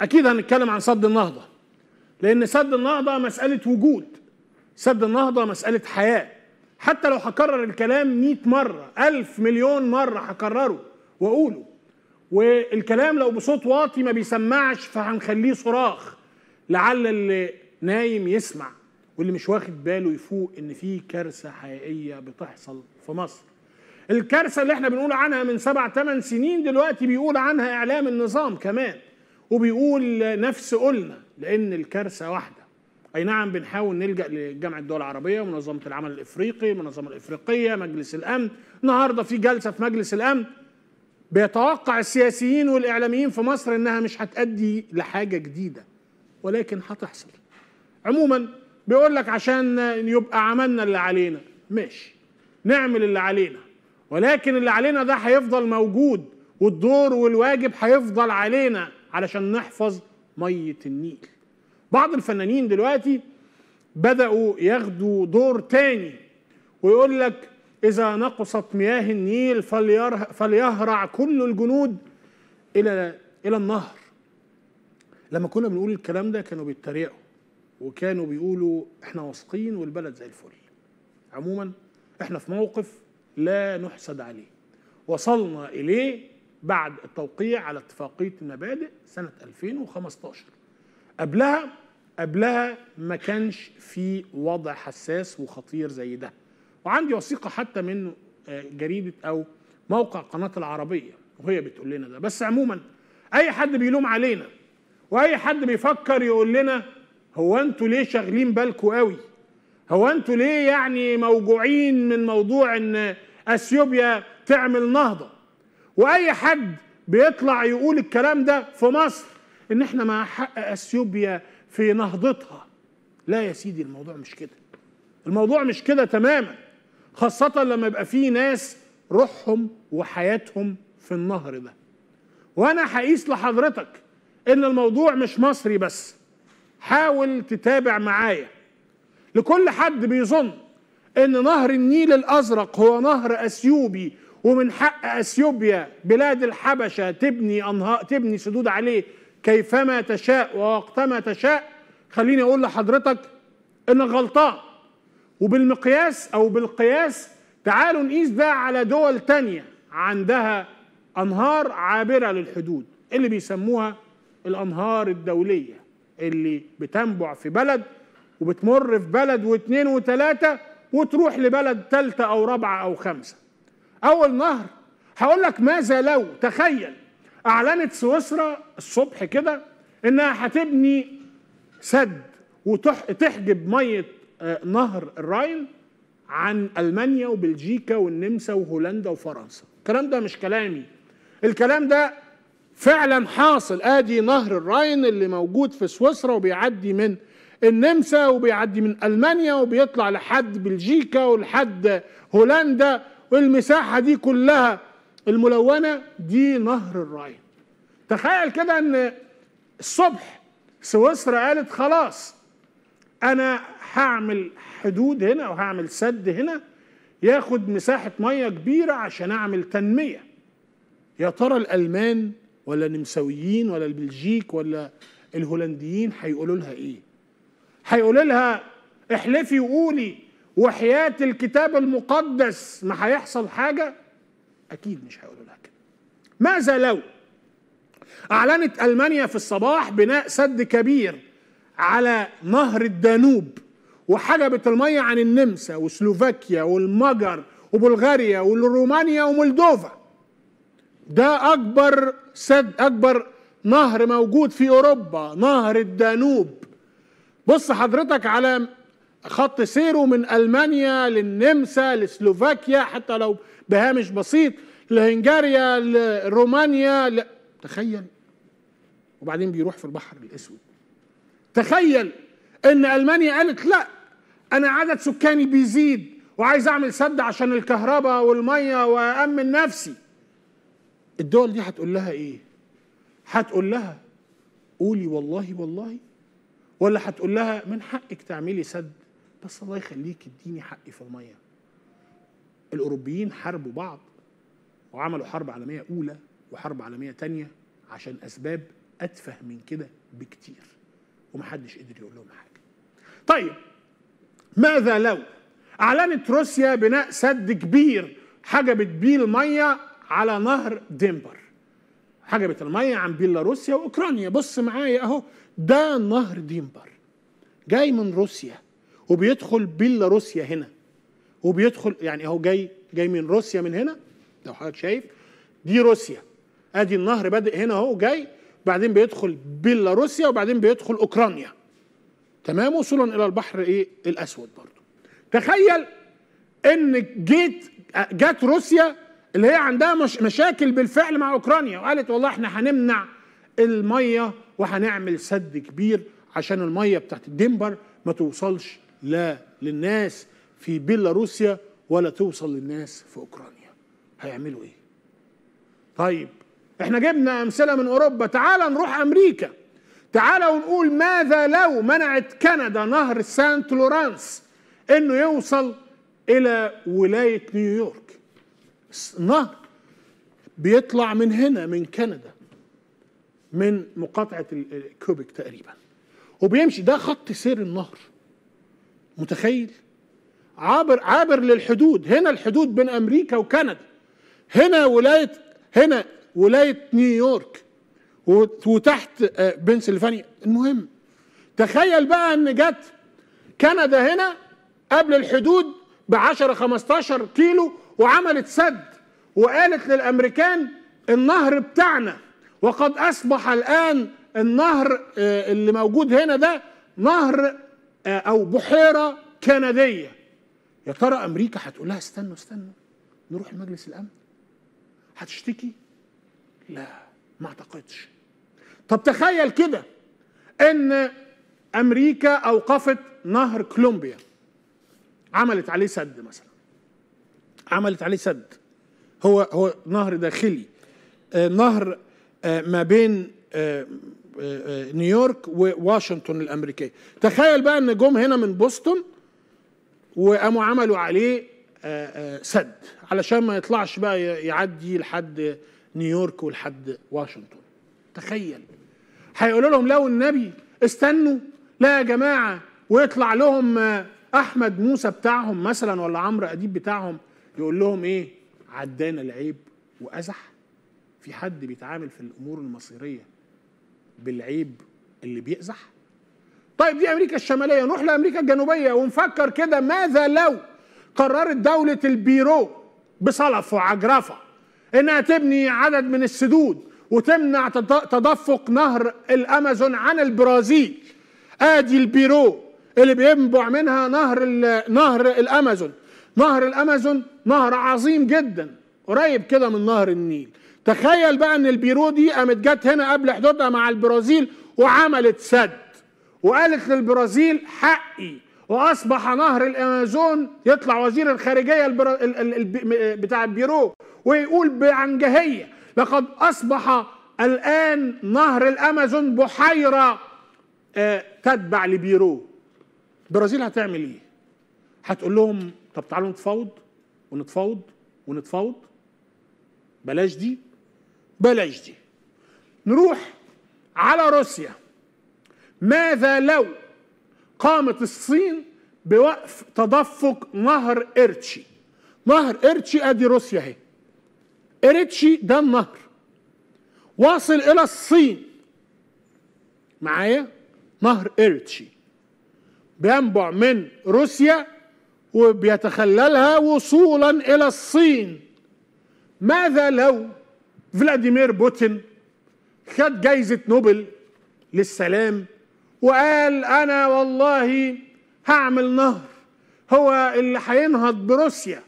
اكيد هنتكلم عن سد النهضه لان سد النهضه مساله وجود سد النهضه مساله حياه حتى لو هكرر الكلام 100 مره 1000 مليون مره هكرره واقوله والكلام لو بصوت واطي ما بيسمعش فهنخليه صراخ لعل اللي نايم يسمع واللي مش واخد باله يفوق ان في كارثه حقيقيه بتحصل في مصر الكارثه اللي احنا بنقول عنها من سبع ثمان سنين دلوقتي بيقول عنها اعلام النظام كمان وبيقول نفس قلنا لان الكارثه واحده اي نعم بنحاول نلجا لجامعه الدول العربيه ومنظمه العمل الافريقي المنظمه الافريقيه مجلس الامن النهارده في جلسه في مجلس الامن بيتوقع السياسيين والاعلاميين في مصر انها مش هتؤدي لحاجه جديده ولكن هتحصل عموما بيقول لك عشان يبقى عملنا اللي علينا ماشي نعمل اللي علينا ولكن اللي علينا ده هيفضل موجود والدور والواجب هيفضل علينا علشان نحفظ ميه النيل بعض الفنانين دلوقتي بداوا ياخدوا دور تاني ويقول لك اذا نقصت مياه النيل فليهرع كل الجنود الى الى النهر لما كنا بنقول الكلام ده كانوا بيتريقوا وكانوا بيقولوا احنا واثقين والبلد زي الفل عموما احنا في موقف لا نحسد عليه وصلنا اليه بعد التوقيع على اتفاقيه المبادئ سنه 2015 قبلها قبلها ما كانش في وضع حساس وخطير زي ده وعندي وثيقه حتى من آه، جريده او موقع قناه العربيه وهي بتقول لنا ده بس عموما اي حد بيلوم علينا واي حد بيفكر يقول لنا هو انتوا ليه شاغلين بالكوا قوي هو انتوا ليه يعني موجوعين من موضوع ان اثيوبيا تعمل نهضه واي حد بيطلع يقول الكلام ده في مصر ان احنا مع حق اثيوبيا في نهضتها لا يا سيدي الموضوع مش كده الموضوع مش كده تماما خاصة لما يبقى في ناس روحهم وحياتهم في النهر ده وانا حقيس لحضرتك ان الموضوع مش مصري بس حاول تتابع معايا لكل حد بيظن ان نهر النيل الازرق هو نهر اثيوبي ومن حق اثيوبيا بلاد الحبشه تبني انهار تبني سدود عليه كيفما تشاء ووقتما تشاء خليني اقول لحضرتك انك غلطان وبالمقياس او بالقياس تعالوا نقيس ده على دول تانية عندها انهار عابره للحدود اللي بيسموها الانهار الدوليه اللي بتنبع في بلد وبتمر في بلد واثنين وثلاثه وتروح لبلد ثالثه او رابعه او خمسه اول نهر هقول لك ماذا لو تخيل اعلنت سويسرا الصبح كده انها هتبني سد وتحجب ميه آه، نهر الراين عن المانيا وبلجيكا والنمسا وهولندا وفرنسا الكلام ده مش كلامي الكلام ده فعلا حاصل ادي نهر الراين اللي موجود في سويسرا وبيعدي من النمسا وبيعدي من المانيا وبيطلع لحد بلجيكا ولحد هولندا والمساحة دي كلها الملونة دي نهر الراين تخيل كده ان الصبح سويسرا قالت خلاص انا هعمل حدود هنا او هعمل سد هنا ياخد مساحة مية كبيرة عشان اعمل تنمية يا ترى الالمان ولا النمساويين ولا البلجيك ولا الهولنديين هيقولوا لها ايه هيقولوا لها احلفي وقولي وحياة الكتاب المقدس ما هيحصل حاجة أكيد مش هيقولوا لها كده ماذا لو أعلنت ألمانيا في الصباح بناء سد كبير على نهر الدانوب وحجبت المية عن النمسا وسلوفاكيا والمجر وبلغاريا والرومانيا ومولدوفا ده أكبر سد أكبر نهر موجود في أوروبا نهر الدانوب بص حضرتك على خط سيره من المانيا للنمسا لسلوفاكيا حتى لو بهامش بسيط لهنغاريا لرومانيا ل... تخيل وبعدين بيروح في البحر الاسود تخيل ان المانيا قالت لا انا عدد سكاني بيزيد وعايز اعمل سد عشان الكهرباء والميه وامن نفسي الدول دي هتقول لها ايه هتقول لها قولي والله والله ولا هتقول لها من حقك تعملي سد بس الله يخليك اديني حقي في الميه الاوروبيين حاربوا بعض وعملوا حرب عالميه اولى وحرب عالميه تانية عشان اسباب اتفه من كده بكتير ومحدش قدر يقول لهم حاجه طيب ماذا لو اعلنت روسيا بناء سد كبير حجبت بيه الميه على نهر ديمبر حجبت الميه عن بيلاروسيا واوكرانيا بص معايا اهو ده نهر ديمبر جاي من روسيا وبيدخل بيلاروسيا هنا وبيدخل يعني اهو جاي جاي من روسيا من هنا لو حضرتك شايف دي روسيا ادي النهر بادئ هنا اهو جاي بعدين بيدخل بيلاروسيا وبعدين بيدخل اوكرانيا تمام وصولا الى البحر ايه الاسود برضه تخيل ان جيت جت روسيا اللي هي عندها مش مشاكل بالفعل مع اوكرانيا وقالت والله احنا هنمنع الميه وهنعمل سد كبير عشان الميه بتاعت الدنبر ما توصلش لا للناس في بيلاروسيا ولا توصل للناس في اوكرانيا هيعملوا ايه طيب احنا جبنا امثله من اوروبا تعال نروح امريكا تعال ونقول ماذا لو منعت كندا نهر سانت لورانس انه يوصل الى ولايه نيويورك نهر بيطلع من هنا من كندا من مقاطعه الكوبك تقريبا وبيمشي ده خط سير النهر متخيل عابر عابر للحدود هنا الحدود بين امريكا وكندا هنا ولايه هنا ولايه نيويورك وتحت آه، بنسلفانيا المهم تخيل بقى ان جت كندا هنا قبل الحدود ب 10 15 كيلو وعملت سد وقالت للامريكان النهر بتاعنا وقد اصبح الان النهر آه، اللي موجود هنا ده نهر او بحيره كنديه يا ترى امريكا هتقول لها استنوا استنوا نروح لمجلس الامن هتشتكي لا ما اعتقدش طب تخيل كده ان امريكا اوقفت نهر كولومبيا عملت عليه سد مثلا عملت عليه سد هو هو نهر داخلي آه، نهر آه، ما بين آه، نيويورك وواشنطن الامريكيه تخيل بقى ان جم هنا من بوسطن وقاموا عملوا عليه آه، آه، سد علشان ما يطلعش بقى يعدي لحد نيويورك ولحد واشنطن تخيل هيقولوا لهم لو النبي استنوا لا يا جماعه ويطلع لهم آه، احمد موسى بتاعهم مثلا ولا عمرو اديب بتاعهم يقول لهم ايه عدانا العيب وازح في حد بيتعامل في الامور المصيريه بالعيب اللي بيقزح طيب دي امريكا الشماليه نروح لامريكا الجنوبيه ونفكر كده ماذا لو قررت دوله البيرو بصلف وعجرفه انها تبني عدد من السدود وتمنع تدفق نهر الامازون عن البرازيل ادي البيرو اللي بينبع منها نهر نهر الامازون نهر الامازون نهر عظيم جدا قريب كده من نهر النيل تخيل بقى ان البيرو دي قامت جت هنا قبل حدودها مع البرازيل وعملت سد وقالت للبرازيل حقي واصبح نهر الامازون يطلع وزير الخارجيه البرا... ال... ال... بتاع البيرو ويقول بعنجهيه لقد اصبح الان نهر الامازون بحيره آه تتبع لبيرو البرازيل هتعمل ايه؟ هتقول لهم طب تعالوا نتفاوض ونتفاوض ونتفاوض بلاش دي بلاش دي نروح على روسيا ماذا لو قامت الصين بوقف تدفق نهر إرتشي نهر إرتشي أدي روسيا اهي إرتشي ده النهر واصل إلى الصين معايا نهر إرتشي بينبع من روسيا وبيتخللها وصولا إلى الصين ماذا لو فلاديمير بوتين خد جايزة نوبل للسلام وقال أنا والله هعمل نهر هو اللي هينهض بروسيا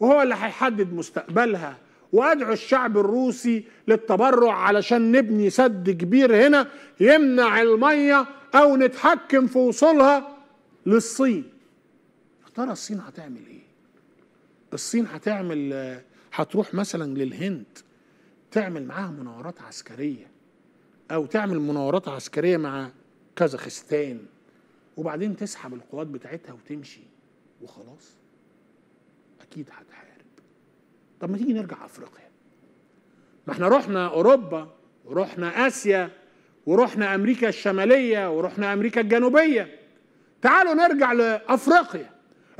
وهو اللي هيحدد مستقبلها وادعو الشعب الروسي للتبرع علشان نبني سد كبير هنا يمنع الميه او نتحكم في وصولها للصين يا ترى الصين هتعمل ايه الصين هتعمل هتروح مثلا للهند تعمل معاها مناورات عسكريه او تعمل مناورات عسكريه مع كازاخستان وبعدين تسحب القوات بتاعتها وتمشي وخلاص اكيد هتحارب طب ما تيجي نرجع افريقيا ما احنا رحنا اوروبا ورحنا اسيا ورحنا امريكا الشماليه ورحنا امريكا الجنوبيه تعالوا نرجع لافريقيا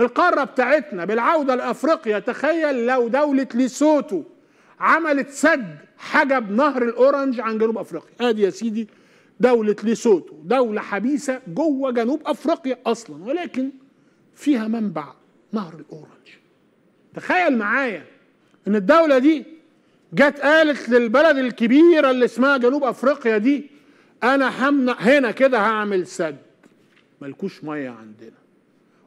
القاره بتاعتنا بالعوده لافريقيا تخيل لو دوله ليسوتو عملت سد حجب نهر الاورنج عن جنوب افريقيا ادي يا سيدي دولة ليسوتو دولة حبيسة جوه جنوب افريقيا اصلا ولكن فيها منبع نهر الاورنج تخيل معايا ان الدولة دي جت قالت للبلد الكبيرة اللي اسمها جنوب افريقيا دي انا همنع هنا كده هعمل سد ملكوش مية عندنا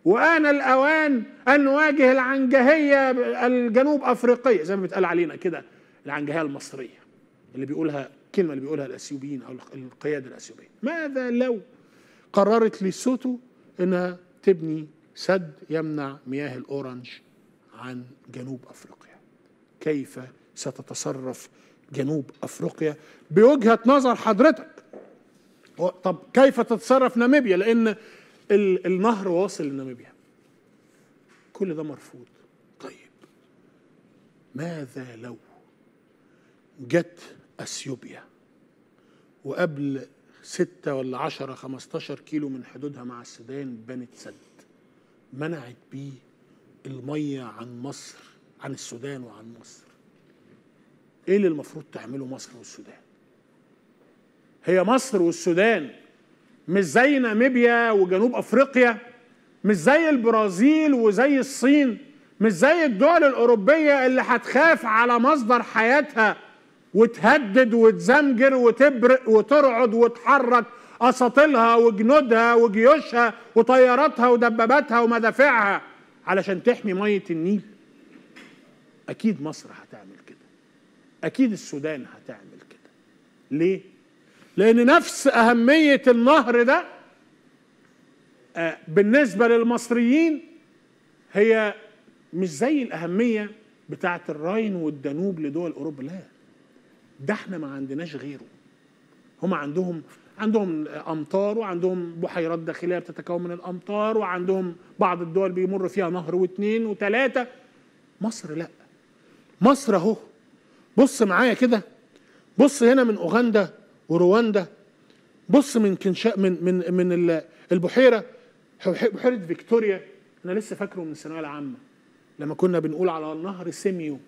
وآن الأوان أن نواجه العنجهية الجنوب أفريقية زي ما بيتقال علينا كده العنجهية المصرية اللي بيقولها الكلمة اللي بيقولها الأثيوبيين أو القيادة الأثيوبية ماذا لو قررت ليسوتو إنها تبني سد يمنع مياه الأورنج عن جنوب أفريقيا كيف ستتصرف جنوب أفريقيا بوجهة نظر حضرتك طب كيف تتصرف ناميبيا لأن النهر واصل لناميبيا كل ده مرفوض طيب ماذا لو جت اثيوبيا وقبل ستة ولا عشرة خمستاشر كيلو من حدودها مع السودان بنت سد منعت بيه المية عن مصر عن السودان وعن مصر ايه اللي المفروض تعمله مصر والسودان هي مصر والسودان مش زي ناميبيا وجنوب افريقيا مش زي البرازيل وزي الصين مش زي الدول الاوروبيه اللي هتخاف على مصدر حياتها وتهدد وتزمجر وتبرق وترعد وتحرك اساطيلها وجنودها وجيوشها وطياراتها ودباباتها ومدافعها علشان تحمي ميه النيل اكيد مصر هتعمل كده اكيد السودان هتعمل كده ليه لأن نفس أهمية النهر ده آه، بالنسبة للمصريين هي مش زي الأهمية بتاعة الراين والدانوب لدول أوروبا لا ده احنا ما عندناش غيره هم عندهم عندهم امطار وعندهم بحيرات داخليه بتتكون من الامطار وعندهم بعض الدول بيمر فيها نهر واثنين وثلاثه مصر لا مصر اهو بص معايا كده بص هنا من اوغندا ورواندا بص من كنشاء من من من البحيره بحيره فيكتوريا انا لسه فاكره من الثانويه العامه لما كنا بنقول على نهر سيميو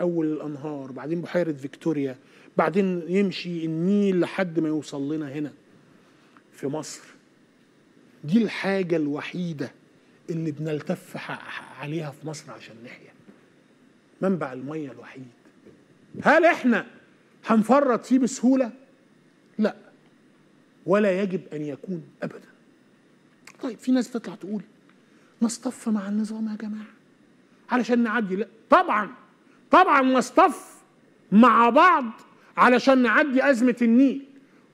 اول الانهار بعدين بحيره فيكتوريا بعدين يمشي النيل لحد ما يوصل لنا هنا في مصر دي الحاجه الوحيده اللي بنلتف عليها في مصر عشان نحيا منبع الميه الوحيد هل احنا هنفرط فيه بسهوله لا ولا يجب أن يكون أبدا طيب في ناس تطلع تقول نصطف مع النظام يا جماعة علشان نعدي لا طبعا طبعا نصطف مع بعض علشان نعدي أزمة النيل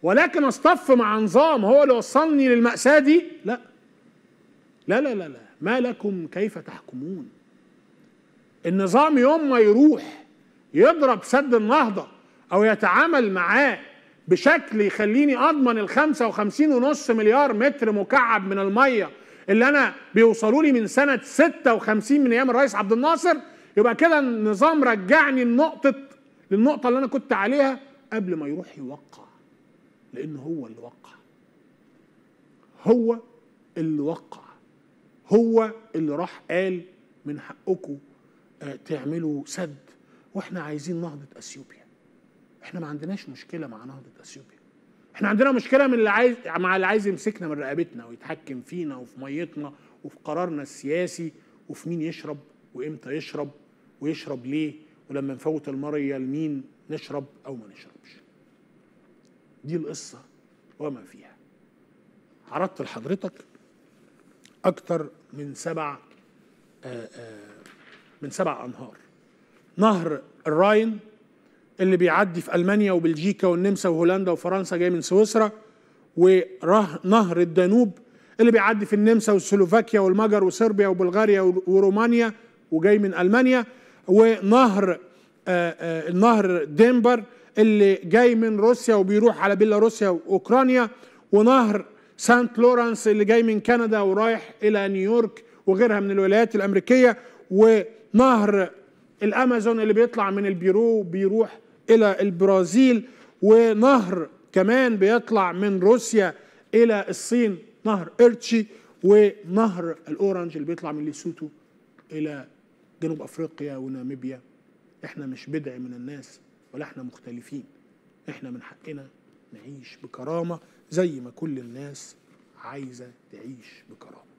ولكن اصطف مع نظام هو اللي وصلني للمأساة دي لا لا لا لا لا ما لكم كيف تحكمون النظام يوم ما يروح يضرب سد النهضة أو يتعامل معاه بشكل يخليني اضمن ال 55 ونص مليار متر مكعب من الميه اللي انا بيوصلوا لي من سنه 56 من ايام الرئيس عبد الناصر يبقى كده النظام رجعني لنقطه للنقطه اللي انا كنت عليها قبل ما يروح يوقع لان هو اللي وقع هو اللي وقع هو اللي راح قال من حقكم آه، تعملوا سد واحنا عايزين نهضه اثيوبيا احنا ما عندناش مشكله مع نهضه اثيوبيا احنا عندنا مشكله من اللي عايز مع اللي عايز يمسكنا من رقبتنا ويتحكم فينا وفي ميتنا وفي قرارنا السياسي وفي مين يشرب وامتى يشرب ويشرب ليه ولما نفوت المريه لمين نشرب او ما نشربش دي القصه وما فيها عرضت لحضرتك اكتر من سبع آآ آه، آآ آه، من سبع انهار نهر الراين اللي بيعدي في المانيا وبلجيكا والنمسا وهولندا وفرنسا جاي من سويسرا ونهر الدانوب اللي بيعدي في النمسا وسلوفاكيا والمجر وصربيا وبلغاريا ورومانيا وجاي من المانيا ونهر آآ آه، آآ آه، نهر دينبر اللي جاي من روسيا وبيروح على بيلاروسيا واوكرانيا ونهر سانت لورانس اللي جاي من كندا ورايح الى نيويورك وغيرها من الولايات الامريكيه ونهر الامازون اللي بيطلع من البيرو بيروح الى البرازيل ونهر كمان بيطلع من روسيا الى الصين نهر ارتشي ونهر الاورنج اللي بيطلع من ليسوتو الى جنوب افريقيا وناميبيا احنا مش بدع من الناس ولا احنا مختلفين احنا من حقنا نعيش بكرامه زي ما كل الناس عايزه تعيش بكرامه